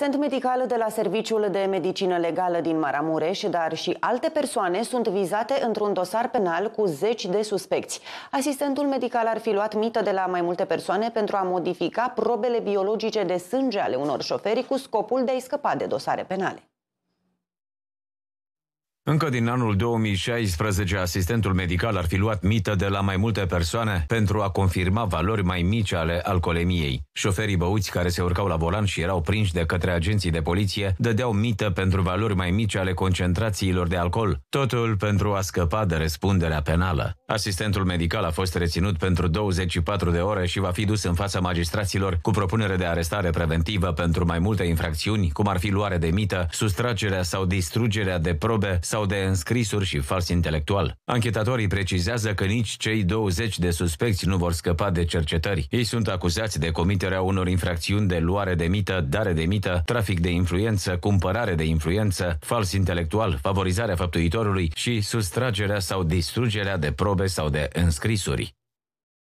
Sunt medical de la Serviciul de Medicină Legală din Maramureș, dar și alte persoane sunt vizate într-un dosar penal cu zeci de suspecți. Asistentul medical ar fi luat mită de la mai multe persoane pentru a modifica probele biologice de sânge ale unor șoferi cu scopul de a-i scăpa de dosare penale. Încă din anul 2016, asistentul medical ar fi luat mită de la mai multe persoane pentru a confirma valori mai mici ale alcoolemiei. Șoferii băuți care se urcau la volan și erau prinși de către agenții de poliție dădeau mită pentru valori mai mici ale concentrațiilor de alcool, totul pentru a scăpa de răspunderea penală. Asistentul medical a fost reținut pentru 24 de ore și va fi dus în fața magistraților cu propunere de arestare preventivă pentru mai multe infracțiuni, cum ar fi luare de mită, sustragerea sau distrugerea de probe sau de înscrisuri și fals intelectual. Anchetatorii precizează că nici cei 20 de suspecți nu vor scăpa de cercetări. Ei sunt acuzați de comiterea unor infracțiuni de luare de mită, dare de mită, trafic de influență, cumpărare de influență, fals intelectual, favorizarea făptuitorului și sustragerea sau distrugerea de probe sau de înscrisuri.